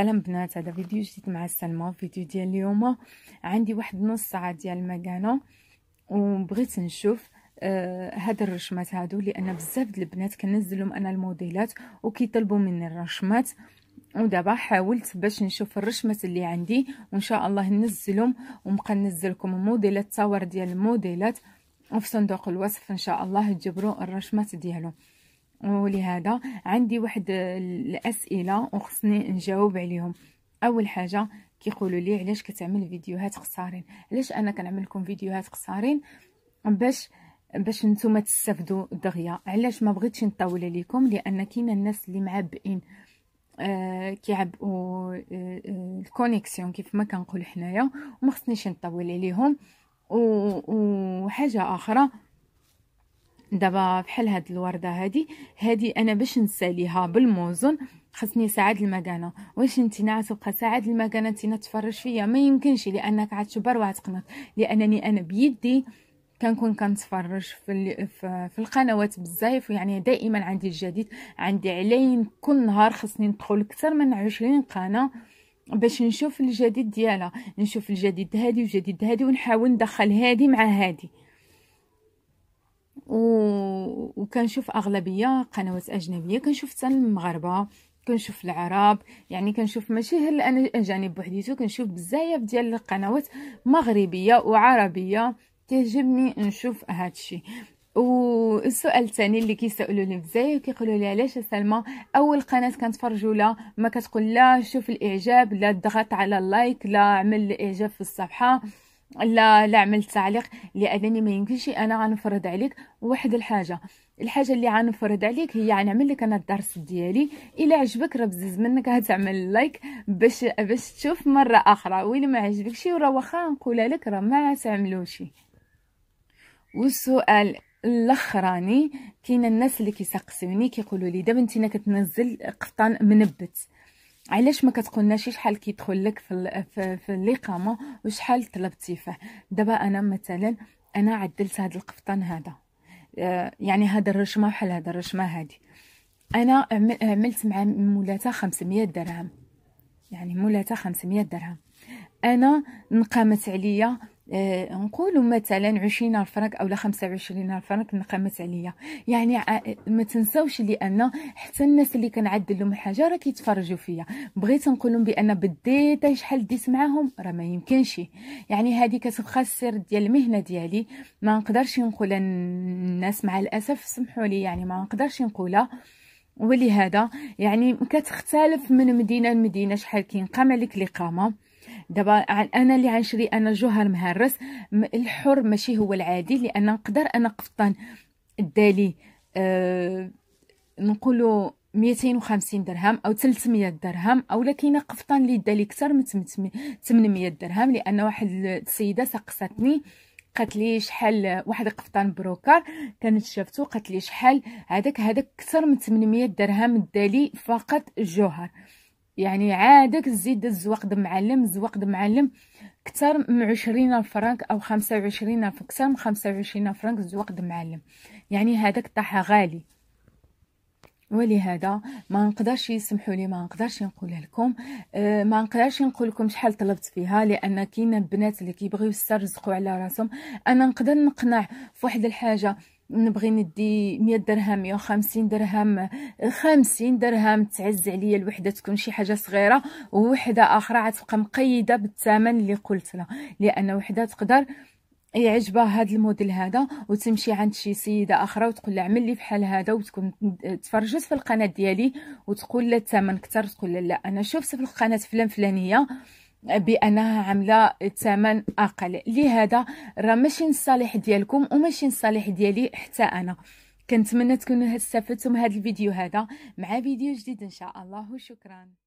سلام بنات هذا فيديو جديد مع سلمى فيديو ديال اليوم عندي واحد نص ساعه ديال المكانه وبغيت نشوف آه هاد الرشمات هادو لان بزاف د البنات كنزلهم انا الموديلات وكيطلبوا مني الرشمات ودابا حاولت باش نشوف الرشمات اللي عندي وان شاء الله ننزلهم ونبقى ننزلكم موديلات التصاور ديال الموديلات وفي صندوق الوصف ان شاء الله تجبروا الرشمات ديالهم ولهذا عندي واحد الاسئله وخصني نجاوب عليهم اول حاجه كيقولوا لي علاش كتعمل فيديوهات قصارين علاش انا كنعمل لكم فيديوهات قصارين باش باش نتوما تستافدوا دغيا علاش ما بغيتش نطول عليكم لان كاين الناس اللي معبئين آه كيعبئوا آه، آه، الكونيكسيون كيف ما كنقول حنايا وما خصنيش نطول عليهم وحاجه اخرى دابا بحال هاد الورده هادي هادي انا باش نساليها بالموزون خصني ساعد المكانه واش انت تبقى ساعد المكانه انت تفرج فيا ما يمكنش لانك تبر وعتقنط لانني انا بيدي كنكون كنتفرج في في القنوات بزاف يعني دائما عندي الجديد عندي علين كل نهار خصني ندخل اكثر من عشرين قناه باش نشوف الجديد ديالها نشوف الجديد هادي وجديد هادي ونحاول ندخل هادي مع هادي و... وكنشوف اغلبيه قنوات اجنبيه كنشوف حتى المغاربه كنشوف العرب يعني كنشوف ماشي غير انا اجانب بوحديتو كنشوف بزاف ديال القنوات مغربيه وعربيه كيعجبني نشوف هادشي والسؤال الثاني اللي كيسالوني بزاف كيقولوا لي علاش سلمى اول قناه كنتفرجوا لها ما كتقول لا شوف الاعجاب لا ضغط على اللايك لا عمل الاعجاب في الصفحه لا لا عملت تعليق لانني ما يمكنش انا غنفرض عليك واحد الحاجه الحاجه اللي غنفرض عليك هي غنعمل يعني لك انا الدرس ديالي الا عجبك راه بزز منك غتعمل لايك باش باش تشوف مره اخرى وإلا ما عجبكش راه واخا نقولها لك راه ما تعملوش والسؤال الاخراني كاين الناس اللي كيسقسوني كيقولوا لي دابا انت كتنزل قفطان منبت علاش ما كتقولناش شحال كيدخل لك في, في, الاقامه وشحال طلبتي فيه دابا انا مثلا انا عدلت هذا القفطان هذا آه، يعني هذا الرشمه بحال هذا الرشمه هذه انا عملت مع مولاتها 500 درهم يعني مولاتها 500 درهم انا نقامت عليا آه، نقولوا مثلا عشرين الفرنك او لا خمسة وعشرين الفرنك نقمت عليا يعني آه، آه، ما تنساوش لان حتى الناس اللي كنعدل لهم الحاجه راه كيتفرجوا فيا بغيت نقول لهم بان بديت شحال ديت معاهم راه ما يمكنش يعني هذه كتبقى السر ديال المهنه ديالي ما نقدرش نقولها الناس مع الاسف سمحوا لي يعني ما نقدرش نقولها ولهذا يعني كتختلف من مدينه لمدينه شحال كينقام عليك الاقامه دابا انا اللي غنشري انا جوهر مهرس الحر ماشي هو العادي لان نقدر انا قفطان الدالي أه نقولوا 250 درهم او 300 درهم او لكن قفطان اللي دالي اكثر من 800 درهم لان واحد السيده سقساتني قالت لي شحال واحد قفطان بروكر كانت شافتو قالت لي شحال هذاك هذاك اكثر من 800 درهم دالي فقط الجوهر يعني عادك تزيد دز معلم دز معلم كتر من عشرين فرانك او خمسة وعشرين كتر من خمسة وعشرين فرانك دز معلم يعني هذاك طاح غالي ولهذا ما نقدرش يسمحوا لي ما نقدرش نقولها لكم آه، ما نقدرش نقول لكم شحال طلبت فيها لان كاين بنات اللي كيبغيو يسترزقوا على راسهم انا نقدر نقنع في واحد الحاجه نبغي ندي 100 درهم 150 درهم 50 درهم تعز عليا الوحده تكون شي حاجه صغيره ووحده اخرى عتبقى مقيده بالثمن اللي قلت لها لان وحده تقدر يعجبها هذا الموديل هذا وتمشي عند شي سيده اخرى وتقول لها عمل لي بحال هذا وتكون تفرجت في القناه ديالي وتقول لها الثمن كثر تقول لها لا انا شفت في القناه فلان فلانيه بانها عامله ثمن اقل لهذا راه ماشي الصالح ديالكم وماشي الصالح ديالي حتى انا كنتمنى تكونوا استفدتم هذا الفيديو هذا مع فيديو جديد ان شاء الله وشكرا